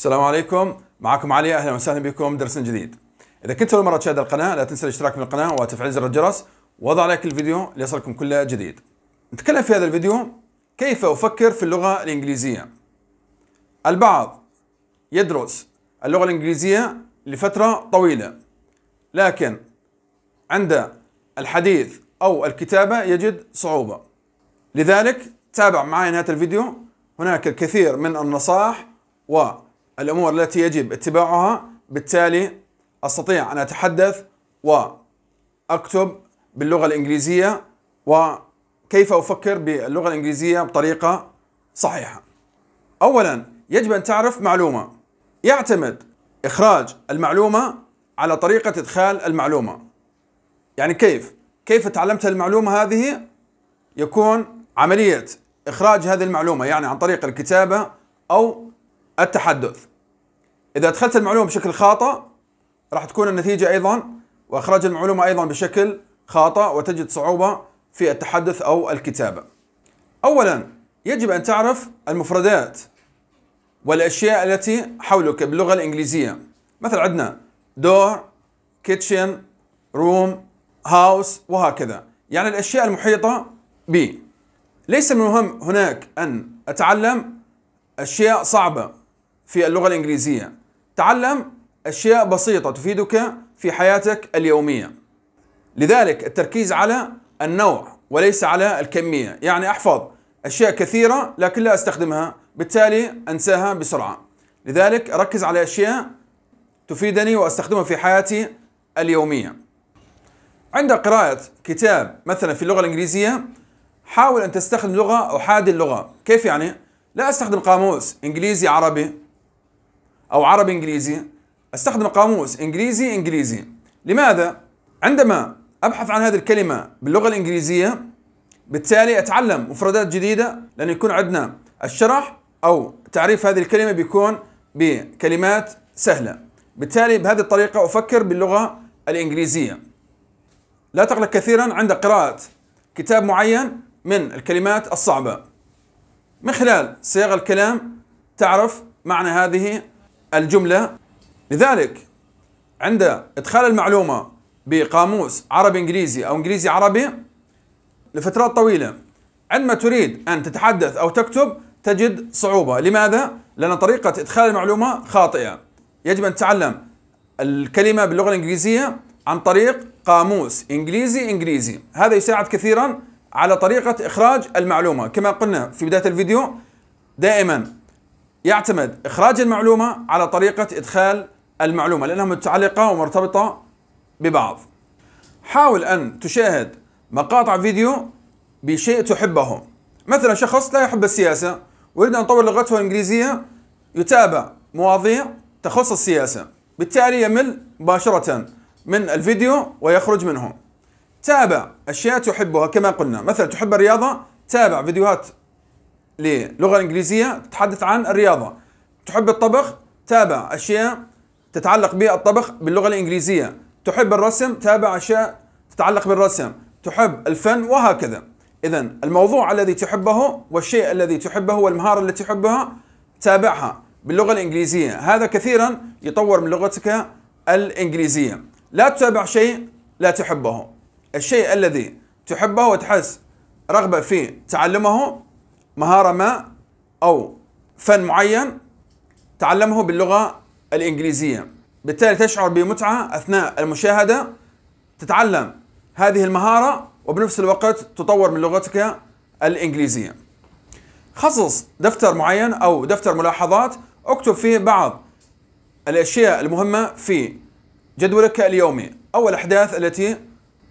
السلام عليكم معكم علي اهلا وسهلا بكم درس جديد اذا كنت اول مره تشاهد القناه لا تنسى الاشتراك في القناه وتفعيل زر الجرس وضع لايك الفيديو ليصلكم كل جديد نتكلم في هذا الفيديو كيف افكر في اللغه الانجليزيه البعض يدرس اللغه الانجليزيه لفتره طويله لكن عند الحديث او الكتابه يجد صعوبه لذلك تابع معي نهايه الفيديو هناك الكثير من النصائح و الأمور التي يجب اتباعها بالتالي أستطيع أن أتحدث وأكتب باللغة الإنجليزية وكيف أفكر باللغة الإنجليزية بطريقة صحيحة أولا يجب أن تعرف معلومة يعتمد إخراج المعلومة على طريقة إدخال المعلومة يعني كيف؟ كيف تعلمت المعلومة هذه يكون عملية إخراج هذه المعلومة يعني عن طريق الكتابة أو التحدث اذا ادخلت المعلومه بشكل خاطئ راح تكون النتيجه ايضا واخراج المعلومه ايضا بشكل خاطئ وتجد صعوبه في التحدث او الكتابه. اولا يجب ان تعرف المفردات والاشياء التي حولك باللغه الانجليزيه مثلا عندنا دور كيتشن روم هاوس وهكذا يعني الاشياء المحيطه بي ليس من المهم هناك ان اتعلم اشياء صعبه في اللغه الانجليزيه تعلم أشياء بسيطة تفيدك في حياتك اليومية لذلك التركيز على النوع وليس على الكمية يعني أحفظ أشياء كثيرة لكن لا أستخدمها بالتالي أنساها بسرعة لذلك أركز على أشياء تفيدني وأستخدمها في حياتي اليومية عند قراءة كتاب مثلا في اللغة الإنجليزية حاول أن تستخدم لغة أو حادي اللغة كيف يعني؟ لا أستخدم قاموس إنجليزي عربي أو عربي إنجليزي أستخدم قاموس إنجليزي إنجليزي لماذا؟ عندما أبحث عن هذه الكلمة باللغة الإنجليزية بالتالي أتعلم مفردات جديدة لأن يكون عندنا الشرح أو تعريف هذه الكلمة بيكون بكلمات سهلة بالتالي بهذه الطريقة أفكر باللغة الإنجليزية لا تقلق كثيرا عند قراءة كتاب معين من الكلمات الصعبة من خلال صياغ الكلام تعرف معنى هذه الجملة لذلك عند إدخال المعلومة بقاموس عربي إنجليزي أو إنجليزي عربي لفترات طويلة عندما تريد أن تتحدث أو تكتب تجد صعوبة لماذا؟ لأن طريقة إدخال المعلومة خاطئة يجب أن تتعلم الكلمة باللغة الإنجليزية عن طريق قاموس إنجليزي إنجليزي هذا يساعد كثيرا على طريقة إخراج المعلومة كما قلنا في بداية الفيديو دائما يعتمد إخراج المعلومة على طريقة إدخال المعلومة لأنها متعلقة ومرتبطة ببعض حاول أن تشاهد مقاطع فيديو بشيء تحبه مثلا شخص لا يحب السياسة ويريد أن يطور لغته الإنجليزية يتابع مواضيع تخص السياسة بالتالي يمل مباشرة من الفيديو ويخرج منه تابع أشياء تحبها كما قلنا مثلا تحب الرياضة تابع فيديوهات للغة الإنجليزية تتحدث عن الرياضة تحب الطبخ تابع أشياء تتعلق بالطبخ باللغة الإنجليزية تحب الرسم تابع أشياء تتعلق بالرسم تحب الفن وهكذا إذا الموضوع الذي تحبه والشيء الذي تحبه والمهارة التي تحبها تابعها باللغة الإنجليزية هذا كثيرا يطور من لغتك الإنجليزية لا تتابع شيء لا تحبه الشيء الذي تحبه وتحس رغبة في تعلمه مهارة ما أو فن معين تعلمه باللغة الإنجليزية بالتالي تشعر بمتعة أثناء المشاهدة تتعلم هذه المهارة وبنفس الوقت تطور من لغتك الإنجليزية خصص دفتر معين أو دفتر ملاحظات اكتب فيه بعض الأشياء المهمة في جدولك اليومي أو الأحداث التي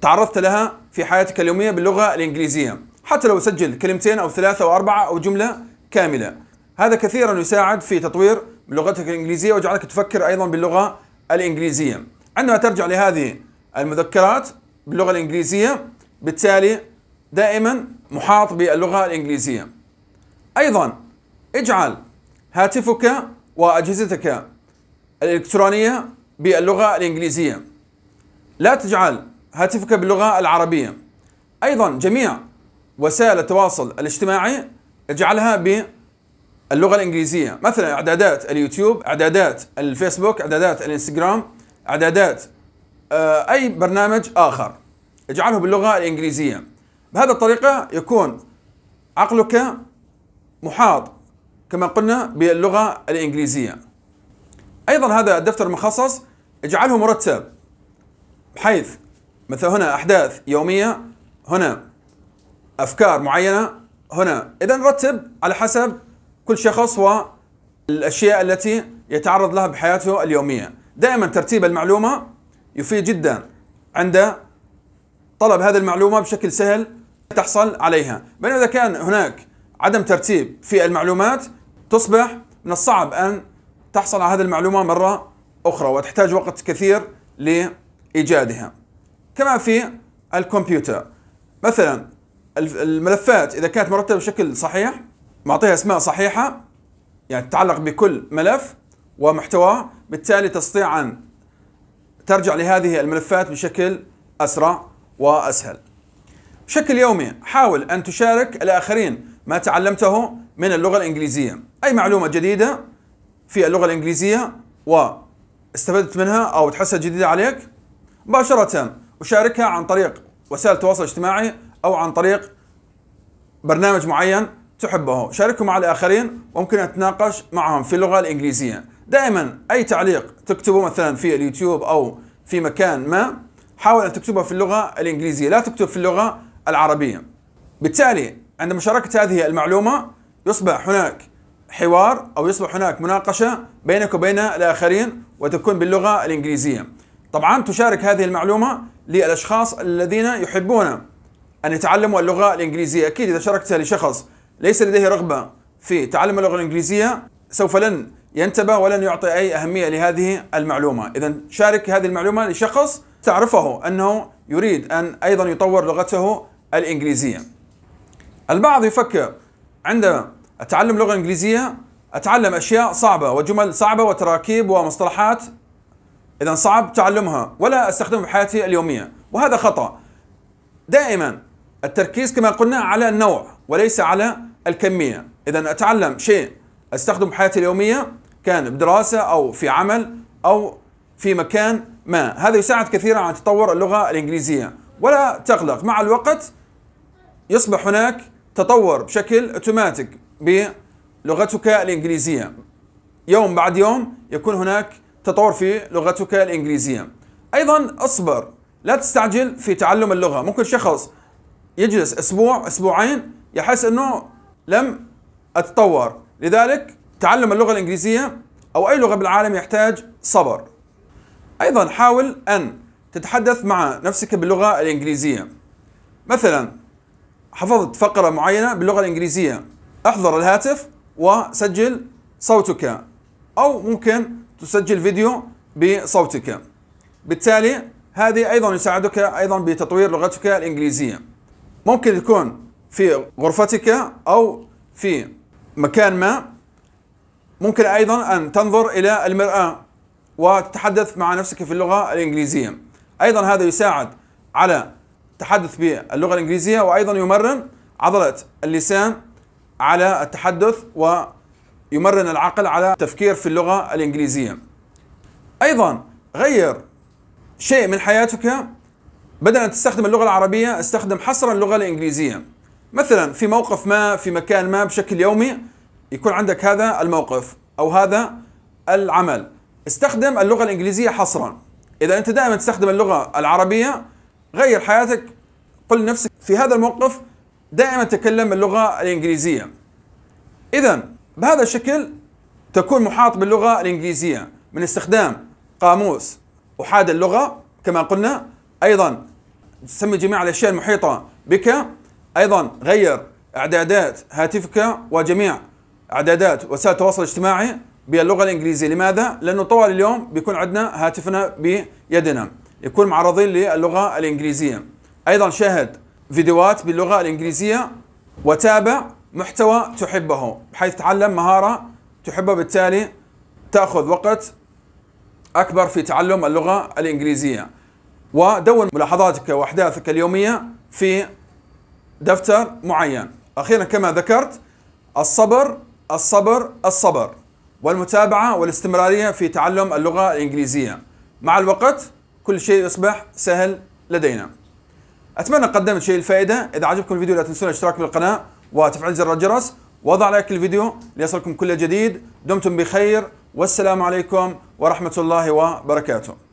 تعرضت لها في حياتك اليومية باللغة الإنجليزية حتى لو سجل كلمتين أو ثلاثة أو أربعة أو جملة كاملة هذا كثيرا يساعد في تطوير لغتك الإنجليزية ويجعلك تفكر أيضا باللغة الإنجليزية عندما ترجع لهذه المذكرات باللغة الإنجليزية بالتالي دائما محاط باللغة الإنجليزية أيضا اجعل هاتفك وأجهزتك الإلكترونية باللغة الإنجليزية لا تجعل هاتفك باللغة العربية أيضا جميع وسائل التواصل الاجتماعي اجعلها باللغة الإنجليزية مثلا إعدادات اليوتيوب إعدادات الفيسبوك إعدادات الإنستغرام إعدادات آه، أي برنامج آخر اجعله باللغة الإنجليزية بهذه الطريقة يكون عقلك محاط كما قلنا باللغة الإنجليزية أيضا هذا الدفتر المخصص اجعله مرتب بحيث مثلا هنا أحداث يومية هنا افكار معينه هنا اذا رتب على حسب كل شخص والاشياء التي يتعرض لها بحياته اليوميه دائما ترتيب المعلومه يفيد جدا عند طلب هذه المعلومه بشكل سهل تحصل عليها بينما اذا كان هناك عدم ترتيب في المعلومات تصبح من الصعب ان تحصل على هذه المعلومه مره اخرى وتحتاج وقت كثير لايجادها كما في الكمبيوتر مثلا الملفات اذا كانت مرتبه بشكل صحيح معطيها اسماء صحيحه يعني تتعلق بكل ملف ومحتواه بالتالي تستطيع ان ترجع لهذه الملفات بشكل اسرع واسهل بشكل يومي حاول ان تشارك الاخرين ما تعلمته من اللغه الانجليزيه اي معلومه جديده في اللغه الانجليزيه واستفدت منها او تحسها جديده عليك مباشره وشاركها عن طريق وسائل التواصل الاجتماعي او عن طريق برنامج معين تحبه شاركه مع الاخرين وممكن ان معهم في اللغه الانجليزيه دائما اي تعليق تكتبه مثلا في اليوتيوب او في مكان ما حاول ان تكتبه في اللغه الانجليزيه لا تكتب في اللغه العربيه بالتالي عند مشاركه هذه المعلومه يصبح هناك حوار او يصبح هناك مناقشه بينك وبين الاخرين وتكون باللغه الانجليزيه طبعا تشارك هذه المعلومه للاشخاص الذين يحبون أن يتعلموا اللغة الإنجليزية أكيد إذا شاركتها لشخص ليس لديه رغبة في تعلم اللغة الإنجليزية سوف لن ينتبه ولن يعطي أي أهمية لهذه المعلومة إذا شارك هذه المعلومة لشخص تعرفه أنه يريد أن أيضا يطور لغته الإنجليزية البعض يفكر عندما أتعلم لغة إنجليزية أتعلم أشياء صعبة وجمل صعبة وتراكيب ومصطلحات إذا صعب تعلمها ولا أستخدمها في حياتي اليومية وهذا خطأ دائما التركيز كما قلنا على النوع وليس على الكمية إذا أتعلم شيء أستخدم حياتي اليومية كان بدراسة أو في عمل أو في مكان ما هذا يساعد كثيرا على تطور اللغة الإنجليزية ولا تقلق مع الوقت يصبح هناك تطور بشكل اوتوماتيك بلغتك الإنجليزية يوم بعد يوم يكون هناك تطور في لغتك الإنجليزية أيضا أصبر لا تستعجل في تعلم اللغة ممكن شخص يجلس اسبوع اسبوعين يحس انه لم اتطور لذلك تعلم اللغه الانجليزيه او اي لغه بالعالم يحتاج صبر ايضا حاول ان تتحدث مع نفسك باللغه الانجليزيه مثلا حفظت فقره معينه باللغه الانجليزيه احضر الهاتف وسجل صوتك او ممكن تسجل فيديو بصوتك بالتالي هذه ايضا يساعدك ايضا بتطوير لغتك الانجليزيه ممكن تكون في غرفتك أو في مكان ما ممكن أيضا أن تنظر إلى المرآة وتتحدث مع نفسك في اللغة الإنجليزية أيضا هذا يساعد على التحدث باللغة الإنجليزية وأيضا يمرن عضلة اللسان على التحدث ويمرن العقل على التفكير في اللغة الإنجليزية أيضا غير شيء من حياتك بدل أن تستخدم اللغة العربية استخدم حصرا اللغة الإنجليزية مثلا في موقف ما في مكان ما بشكل يومي يكون عندك هذا الموقف أو هذا العمل استخدم اللغة الإنجليزية حصرا إذا أنت دائما تستخدم اللغة العربية غير حياتك قل لنفسك في هذا الموقف دائما تكلم اللغة الإنجليزية إذا بهذا الشكل تكون محاط باللغة الإنجليزية من استخدام قاموس أحاد اللغة كما قلنا أيضا تسمي جميع الأشياء المحيطة بك أيضا غير إعدادات هاتفك وجميع إعدادات وسائل التواصل الاجتماعي باللغة الإنجليزية لماذا؟ لأنه طوال اليوم بيكون عندنا هاتفنا بيدنا يكون معرضين للغة الإنجليزية أيضا شاهد فيديوهات باللغة الإنجليزية وتابع محتوى تحبه بحيث تعلم مهارة تحبها بالتالي تأخذ وقت أكبر في تعلم اللغة الإنجليزية ودون ملاحظاتك واحداثك اليوميه في دفتر معين اخيرا كما ذكرت الصبر الصبر الصبر والمتابعه والاستمراريه في تعلم اللغه الانجليزيه مع الوقت كل شيء يصبح سهل لدينا اتمنى قدمت شيء الفائده اذا عجبكم الفيديو لا تنسون الاشتراك بالقناه وتفعيل زر الجرس وضع لايك للفيديو ليصلكم كل جديد دمتم بخير والسلام عليكم ورحمه الله وبركاته